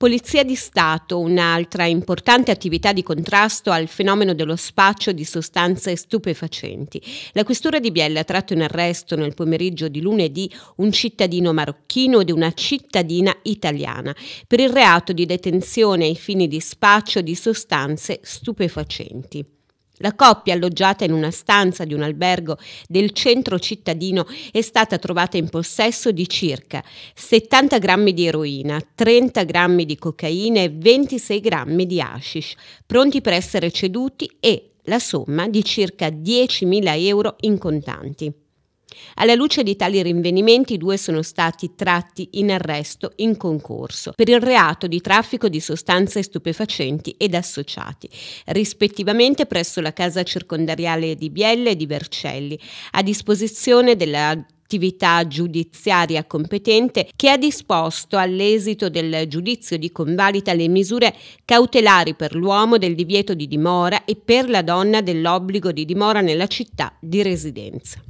Polizia di Stato, un'altra importante attività di contrasto al fenomeno dello spaccio di sostanze stupefacenti. La questura di Biella ha tratto in arresto nel pomeriggio di lunedì un cittadino marocchino ed una cittadina italiana per il reato di detenzione ai fini di spaccio di sostanze stupefacenti. La coppia, alloggiata in una stanza di un albergo del centro cittadino, è stata trovata in possesso di circa 70 grammi di eroina, 30 grammi di cocaina e 26 grammi di hashish, pronti per essere ceduti e la somma di circa 10.000 euro in contanti. Alla luce di tali rinvenimenti, i due sono stati tratti in arresto in concorso per il reato di traffico di sostanze stupefacenti ed associati, rispettivamente presso la casa circondariale di Bielle e di Vercelli, a disposizione della attività giudiziaria competente che ha disposto all'esito del giudizio di convalida le misure cautelari per l'uomo del divieto di dimora e per la donna dell'obbligo di dimora nella città di residenza.